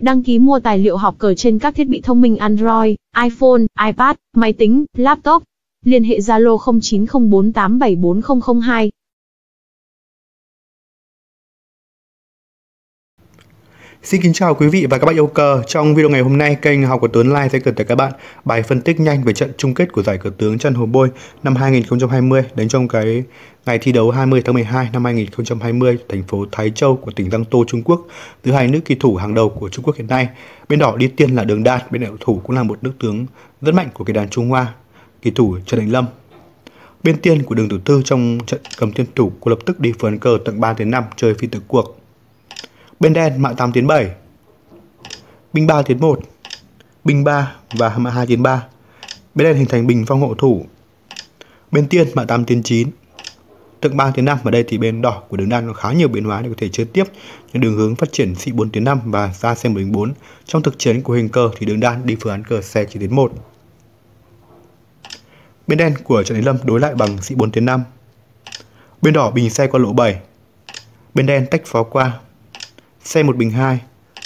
Đăng ký mua tài liệu học cờ trên các thiết bị thông minh Android, iPhone, iPad, máy tính, laptop. Liên hệ Zalo 0904874002. Xin kính chào quý vị và các bạn yêu cờ. Trong video ngày hôm nay, kênh Học của Tuấn Lai sẽ gửi tới các bạn bài phân tích nhanh về trận chung kết của giải cờ tướng Trăn Hồ Bôi năm 2020 đến trong cái ngày thi đấu 20 tháng 12 năm 2020 thành phố Thái Châu của tỉnh Giang Tô Trung Quốc thứ hai nước kỳ thủ hàng đầu của Trung Quốc hiện nay. Bên đỏ đi tiên là Đường Đan, bên đỏ thủ cũng là một nước tướng rất mạnh của kỳ đàn Trung Hoa, kỳ thủ Trần Đình Lâm Bên tiên của đường tử tư trong trận cầm tiên thủ cô lập tức đi phấn cờ tận 3 đến 5 chơi phi tử cuộc. Bên đen mạng 8 tiến 7 Binh 3 tiến 1 Binh 3 và mạng 2 tiến 3 Bên đen hình thành bình phong hộ thủ Bên tiên mạng 8 tiến 9 Tượng 3 tiến 5 và đây thì bên đỏ của đường đan có khá nhiều biến hóa để có thể chơi tiếp nhưng đường hướng phát triển sĩ 4 tiến 5 và ra xe 4 4 Trong thực chiến của hình cờ thì đường đan đi phương án cờ xe chỉ tiến 1 Bên đen của trận đánh lâm đối lại bằng sĩ 4 tiến 5 Bên đỏ bình xe qua lỗ 7 Bên đen tách phó qua xe một bình 2,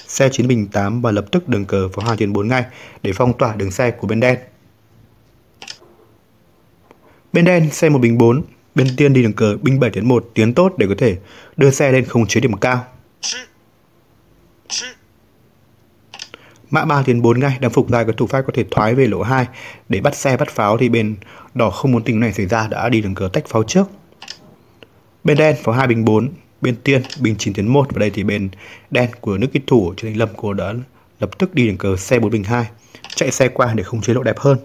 xe 9 bình 8 và lập tức đường cờ pháo hoa tuyến 4 ngay để phong tỏa đường xe của bên đen. Bên đen xe một bình 4, bên tiên đi đường cờ binh 7 tiến 1 tiến tốt để có thể đưa xe lên không chế điểm cao. Mã 3 tiến 4 ngay, đám phục dài có thủ pháp có thể thoái về lỗ 2 để bắt xe bắt pháo thì bên đỏ không muốn tình này xảy ra đã đi đường cờ tách pháo trước. Bên đen pháo 2 bình 4, bên tiên bình chín tiến một và đây thì bên đen của nước kích thủ trần Thanh Lâm cô đã lập tức đi đường cờ xe bốn bình hai chạy xe qua để không chế độ đẹp hơn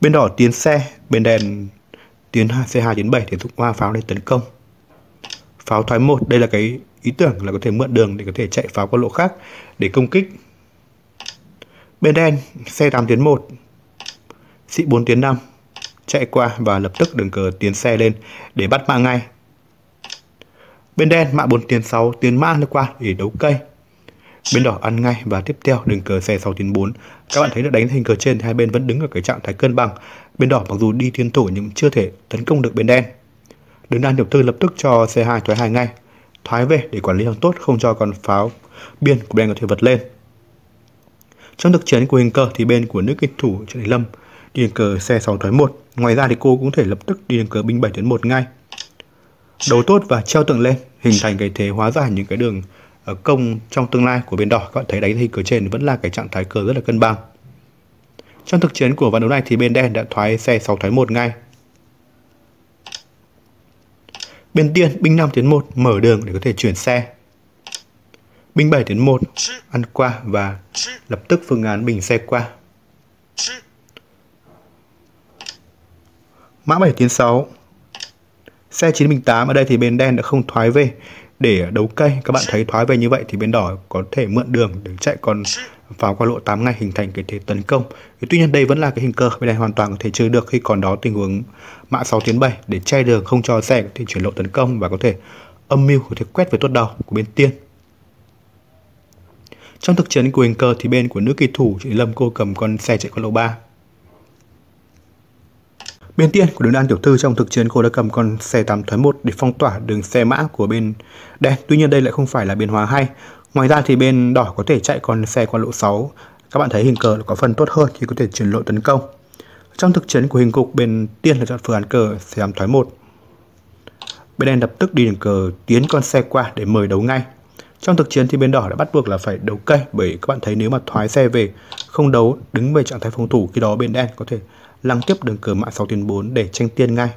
bên đỏ tiến xe bên đen tiến hai xe hai tiến bảy để thúc hoa pháo để tấn công pháo thoái một đây là cái ý tưởng là có thể mượn đường để có thể chạy pháo qua lộ khác để công kích bên đen xe 8 tiến 1 sĩ 4 tiến 5 chạy qua và lập tức đường cờ tiến xe lên để bắt mạng ngay Bên đen mạ 4 tiền 6 tiền mang lướt qua để đấu cây. Bên đỏ ăn ngay và tiếp theo đường cờ xe 6 tiền 4. Các bạn thấy được đánh hình cờ trên hai bên vẫn đứng ở cái trạng thái cân bằng. Bên đỏ mặc dù đi tiến thủ nhưng chưa thể tấn công được bên đen. đứng đan hiệp tư lập tức cho C2 thoái hai ngay, thoái về để quản lý hàng tốt không cho con pháo biên của bên có thể vượt lên. Trong thực chiến của hình cờ thì bên của nước kịch thủ Trần Đình Lâm đi cờ xe 6 thoái 1. Ngoài ra thì cô cũng thể lập tức đi cờ binh 7 1 ngay đấu tốt và treo tượng lên hình thành cái thế hóa giải những cái đường ờ, công trong tương lai của bên đỏ các bạn thấy đánh thì cờ trên vẫn là cái trạng thái cờ rất là cân bằng trong thực chiến của ván đấu này thì bên đen đã thoái xe 6 thoái 1 ngay bên tiên binh 5 tiến 1 mở đường để có thể chuyển xe binh 7 tiến 1 ăn qua và lập tức phương án bình xe qua mã 7 tiến 6 Xe 908 ở đây thì bên đen đã không thoái về để đấu cây. Các bạn thấy thoái về như vậy thì bên đỏ có thể mượn đường để chạy còn vào qua lộ 8 ngay hình thành cái thế tấn công. tuy nhiên đây vẫn là cái hình cơ bên này hoàn toàn có thể chơi được khi còn đó tình huống mã 6 tiến 7 để che đường không cho xe có thể chuyển lộ tấn công và có thể âm mưu có thể quét về tuốt đầu của bên tiên. Trong thực chiến của hình cơ thì bên của nữ kỳ thủ chị Lâm cô cầm con xe chạy qua lộ 3 Bên tiên của đường Đan Tiểu Thư trong thực chiến cô đã cầm con xe 8 thuế 1 để phong tỏa đường xe mã của bên đen. Tuy nhiên đây lại không phải là biến hóa hay. Ngoài ra thì bên đỏ có thể chạy con xe qua lộ 6. Các bạn thấy hình cờ có phần tốt hơn khi có thể chuyển lộ tấn công. Trong thực chiến của hình cục, bên tiên là chọn phương án cờ xe 8 thoái 1. Bên đen lập tức đi đường cờ tiến con xe qua để mời đấu ngay. Trong thực chiến thì bên đỏ đã bắt buộc là phải đấu cây bởi các bạn thấy nếu mà thoái xe về không đấu đứng về trạng thái phòng thủ khi đó bên đen có thể lăng tiếp đường cờ mã 6 tuyến 4 để tranh tiên ngay.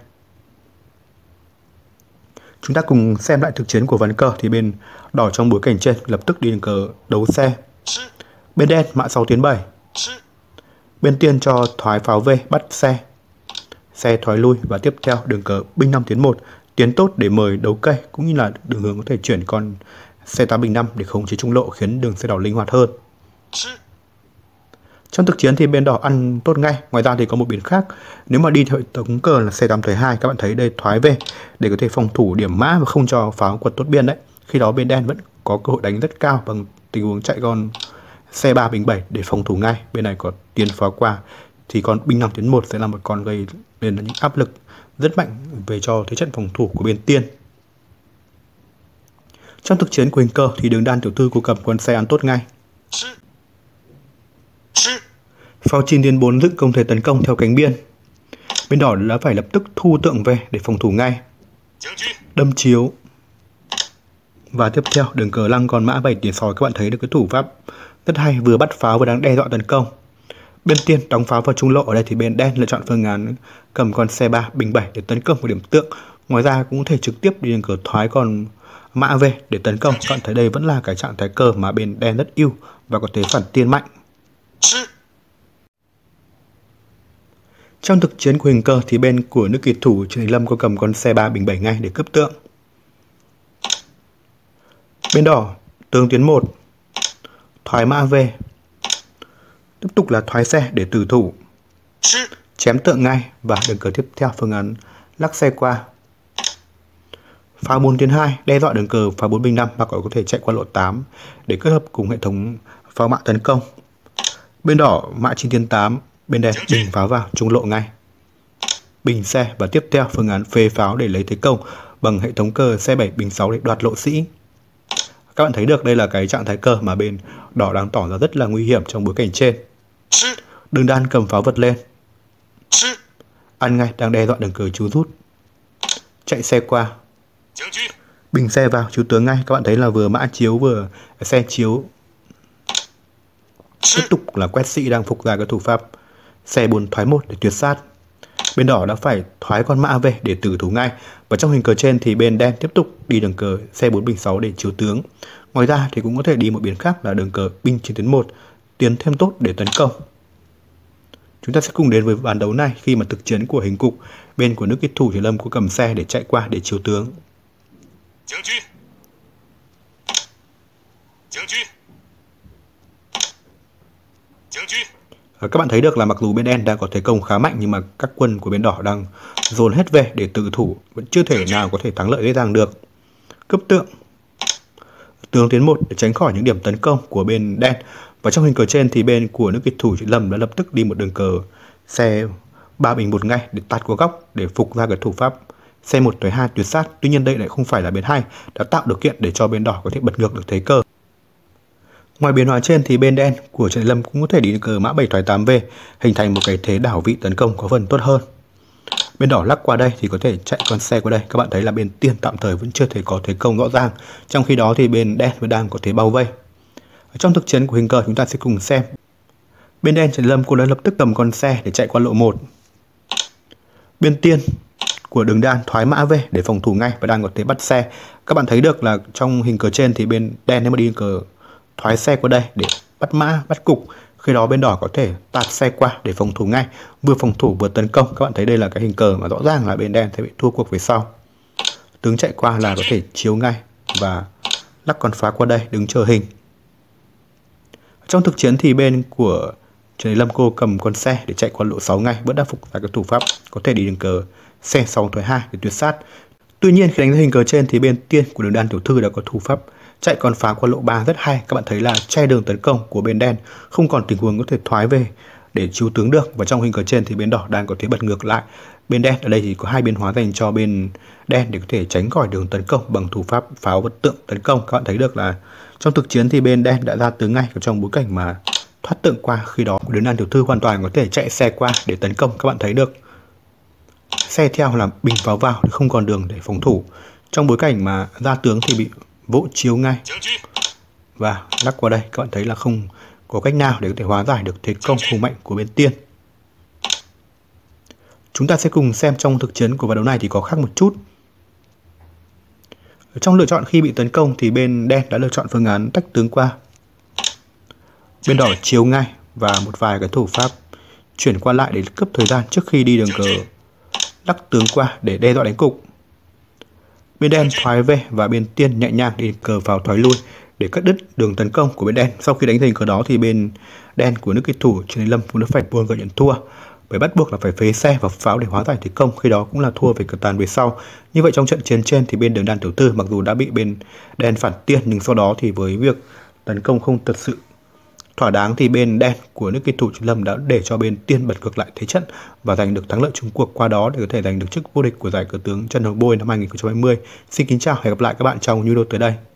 Chúng ta cùng xem lại thực chiến của ván cờ thì bên đỏ trong bối cảnh trên lập tức đi đường cờ đấu xe. Bên đen mã 6 tuyến 7. Bên tiên cho thoái pháo về bắt xe. Xe thoái lui và tiếp theo đường cờ binh 5 tuyến 1 tiến tốt để mời đấu cây cũng như là đường hướng có thể chuyển con xe tá bình 5 để khống chế trung lộ khiến đường xe đỏ linh hoạt hơn. Trong thực chiến thì bên đỏ ăn tốt ngay, ngoài ra thì có một biến khác. Nếu mà đi theo tống cờ là c thời hai các bạn thấy đây thoái về để có thể phòng thủ điểm mã và không cho pháo quật tốt biên đấy. Khi đó bên đen vẫn có cơ hội đánh rất cao bằng tình huống chạy con xe 3 bình 7 để phòng thủ ngay. Bên này có tiền pháo qua thì con binh 5 tiến 1 sẽ là một con gây nên là những áp lực rất mạnh về cho thế trận phòng thủ của bên tiên. Trong thực chiến của hình cơ thì đường đan tiểu tư của cầm quân xe ăn tốt ngay. Fauci liên bốn dựng công thể tấn công theo cánh biên. Bên đỏ đã phải lập tức thu tượng về để phòng thủ ngay. Đâm chiếu. Và tiếp theo, đường cờ lăng con mã 7 tiền sói các bạn thấy được cái thủ pháp rất hay vừa bắt pháo vừa đang đe dọa tấn công. Bên tiên đóng pháo vào trung lộ ở đây thì bên đen lựa chọn phương án cầm con xe 3 bình 7 để tấn công một điểm tượng. Ngoài ra cũng có thể trực tiếp đi đường cờ thoái con mã về để tấn công. Các bạn thấy đây vẫn là cái trạng thái cờ mà bên đen rất yêu và có thể phản tiên mạnh. Trong thực chiến của hình cơ thì bên của nước kỳ thủ Trần Thành Lâm có cầm con xe 3 bình 7 ngay để cướp tượng. Bên đỏ, tướng tiến 1, thoái mã về. Tiếp tục là thoái xe để tử thủ. Chém tượng ngay và đường cờ tiếp theo phương án lắc xe qua. Phá 4 tiến 2 đe dọa đường cờ phá 4 binh 5 và có thể chạy qua lộ 8 để kết hợp cùng hệ thống pháo mạ tấn công Bên đỏ mã 988, bên đen bình pháo vào trung lộ ngay. Bình xe và tiếp theo phương án phê pháo để lấy thế công bằng hệ thống cơ xe 7 bình 6 để đoạt lộ sĩ. Các bạn thấy được đây là cái trạng thái cơ mà bên đỏ đang tỏ ra rất là nguy hiểm trong bối cảnh trên. Đường đan cầm pháo vật lên. Ăn ngay đang đe dọa đường cờ chú rút. Chạy xe qua. Bình xe vào chú tướng ngay, các bạn thấy là vừa mã chiếu vừa xe chiếu Tiếp tục là quét sĩ đang phục ra các thủ pháp xe bốn thoái một để tuyệt sát. Bên đỏ đã phải thoái con mã về để tử thủ ngay và trong hình cờ trên thì bên đen tiếp tục đi đường cờ xe 4 bình 6 để chiếu tướng. Ngoài ra thì cũng có thể đi một biến khác là đường cờ binh 9 tuyến 1 tiến thêm tốt để tấn công. Chúng ta sẽ cùng đến với bàn đấu này khi mà thực chiến của hình cục bên của nước kích thủ thì Lâm có cầm xe để chạy qua để chiếu tướng. Chính À, các bạn thấy được là mặc dù bên đen đã có thế công khá mạnh nhưng mà các quân của bên đỏ đang dồn hết về để tự thủ, vẫn chưa thể nào có thể thắng lợi dễ dàng được. Cấp tượng Tướng tiến một để tránh khỏi những điểm tấn công của bên đen và trong hình cờ trên thì bên của nước Việt thủ chị Lâm đã lập tức đi một đường cờ xe ba bình một ngay để tạt qua góc để phục ra cái thủ pháp xe một tới hai tuyệt sát. Tuy nhiên đây lại không phải là bên 2 đã tạo điều kiện để cho bên đỏ có thể bật ngược được thế cờ. Ngoài biến hóa trên thì bên đen của trận lâm cũng có thể đi cờ mã 7 thoái 8V hình thành một cái thế đảo vị tấn công có phần tốt hơn. Bên đỏ lắc qua đây thì có thể chạy con xe qua đây. Các bạn thấy là bên tiên tạm thời vẫn chưa thể có thế công rõ ràng. Trong khi đó thì bên đen vẫn đang có thế bao vây. Ở trong thực chiến của hình cờ chúng ta sẽ cùng xem. Bên đen Trần Lâm cô đã lập tức cầm con xe để chạy qua lộ 1. Bên tiên của đường đan thoái mã về để phòng thủ ngay và đang có thế bắt xe. Các bạn thấy được là trong hình cờ trên thì bên đen nếu mà đi cờ thoái xe qua đây để bắt mã, bắt cục. Khi đó bên đỏ có thể tạt xe qua để phòng thủ ngay, vừa phòng thủ vừa tấn công. Các bạn thấy đây là cái hình cờ mà rõ ràng là bên đen sẽ bị thua cuộc về sau. Tướng chạy qua là có thể chiếu ngay và lắc con phá qua đây đứng chờ hình. Trong thực chiến thì bên của Trần Lâm Cô cầm con xe để chạy qua lộ 6 ngay, vẫn đã phục ra cái thủ pháp có thể đi đường cờ xe 6 thoái 2 để tuyệt sát. Tuy nhiên khi đánh ra hình cờ trên thì bên tiên của đường đan tiểu thư đã có thủ pháp Chạy con phá qua lộ 3 rất hay, các bạn thấy là che đường tấn công của bên đen, không còn tình huống có thể thoái về để chiếu tướng được và trong hình cờ trên thì bên đỏ đang có thế bật ngược lại bên đen ở đây thì có hai biến hóa dành cho bên đen để có thể tránh khỏi đường tấn công bằng thủ pháp pháo vật tượng tấn công các bạn thấy được là trong thực chiến thì bên đen đã ra tướng ngay trong bối cảnh mà thoát tượng qua khi đó đến ăn tiểu thư hoàn toàn có thể chạy xe qua để tấn công các bạn thấy được xe theo là bình pháo vào không còn đường để phòng thủ trong bối cảnh mà ra tướng thì bị vỗ chiếu ngay và lắc qua đây các bạn thấy là không có cách nào để có thể hóa giải được thế công hùng mạnh của bên tiên chúng ta sẽ cùng xem trong thực chiến của ván đấu này thì có khác một chút trong lựa chọn khi bị tấn công thì bên đen đã lựa chọn phương án tách tướng qua bên đỏ chiếu ngay và một vài cái thủ pháp chuyển qua lại để cướp thời gian trước khi đi đường cờ lắc tướng qua để đe dọa đánh cục Bên đen thoái về và bên tiên nhẹ nhàng đi cờ vào thoái lui để cắt đứt đường tấn công của bên đen. Sau khi đánh thành cờ đó thì bên đen của nước kỳ thủ Trần Lâm cũng đã phải buông cờ nhận thua bởi bắt buộc là phải phế xe và pháo để hóa giải thế công khi đó cũng là thua về cờ tàn về sau như vậy trong trận chiến trên thì bên đường đàn tiểu tư mặc dù đã bị bên đen phản tiên nhưng sau đó thì với việc tấn công không thật sự Thỏa đáng thì bên đen của nước Kỳ Thủ Trần Lâm đã để cho bên tiên bật ngược lại thế trận và giành được thắng lợi chung cuộc qua đó để có thể giành được chức vô địch của giải cờ tướng Trần Hồng Bôi năm 2020. Xin kính chào và hẹn gặp lại các bạn trong video tới đây.